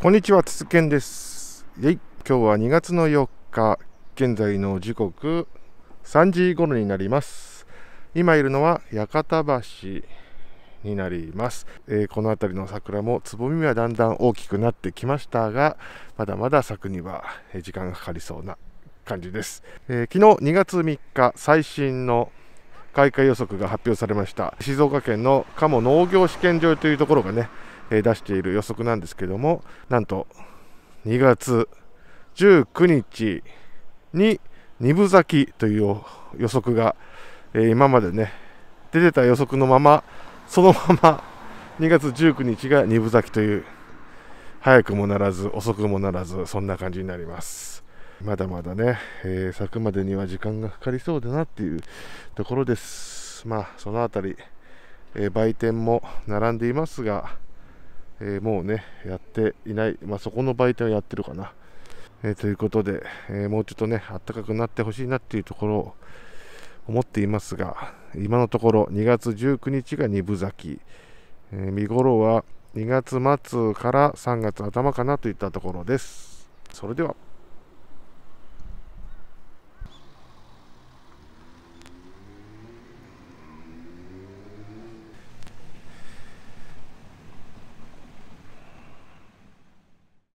こんにちは、つつけんです。今日は2月の4日、現在の時刻3時頃になります。今いるのは屋形橋になります、えー、この辺りの桜もつぼみはだんだん大きくなってきましたが、まだまだ咲くには時間がかかりそうな感じです。えー、昨日2月3日、最新の開花予測が発表されました静岡県の鴨農業試験場というところがね出している予測なんですけどもなんと2月19日に2分咲きという予測が、え今までね出てた予測のままそのまま2月19日が2分咲きという早くもならず遅くもならずそんな感じになりますまだまだね、えー、咲くまでには時間がかかりそうだなっていうところですまあそのあたり、えー、売店も並んでいますがえー、もうね、やっていない、まあ、そこの売店はやってるかな。えー、ということで、えー、もうちょっとね、あったかくなってほしいなっていうところを思っていますが、今のところ2月19日が2分咲き、え見頃は2月末から3月頭かなといったところです。それでは。